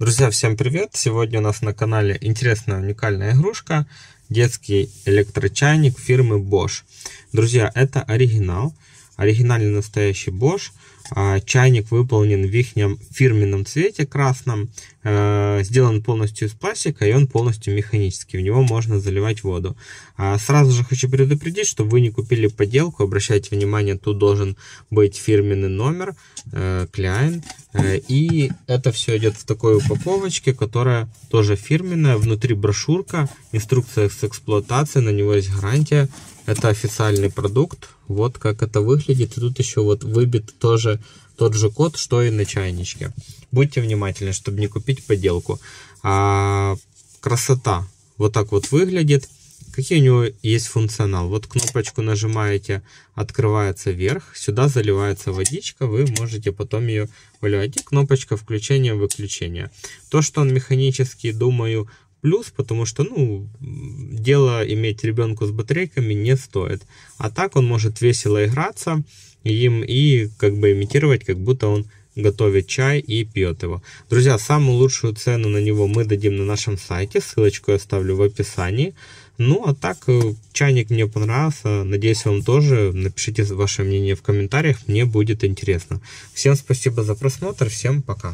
Друзья, всем привет! Сегодня у нас на канале интересная уникальная игрушка. Детский электрочайник фирмы Bosch. Друзья, это оригинал. Оригинальный настоящий Bosch. А, чайник выполнен в их фирменном цвете красном. Э, сделан полностью из пластика и он полностью механический. В него можно заливать воду. А, сразу же хочу предупредить, что вы не купили подделку. Обращайте внимание, тут должен быть фирменный номер, клиент. Э, Э, и это все идет в такой упаковочке, которая тоже фирменная. Внутри брошюрка, инструкция с эксплуатацией, на него есть гарантия. Это официальный продукт. Вот как это выглядит. И тут еще вот выбит тоже тот же код, что и на чайничке. Будьте внимательны, чтобы не купить подделку. А, красота. Вот так вот выглядит какие у него есть функционал. Вот кнопочку нажимаете, открывается вверх, сюда заливается водичка, вы можете потом ее выливать. И кнопочка включения-выключения. То, что он механический, думаю, плюс, потому что, ну, дело иметь ребенку с батарейками не стоит. А так он может весело играться им и как бы имитировать, как будто он готовит чай и пьет его. Друзья, самую лучшую цену на него мы дадим на нашем сайте, ссылочку я оставлю в описании. Ну, а так, э, чайник мне понравился, надеюсь, вам тоже. Напишите ваше мнение в комментариях, мне будет интересно. Всем спасибо за просмотр, всем пока.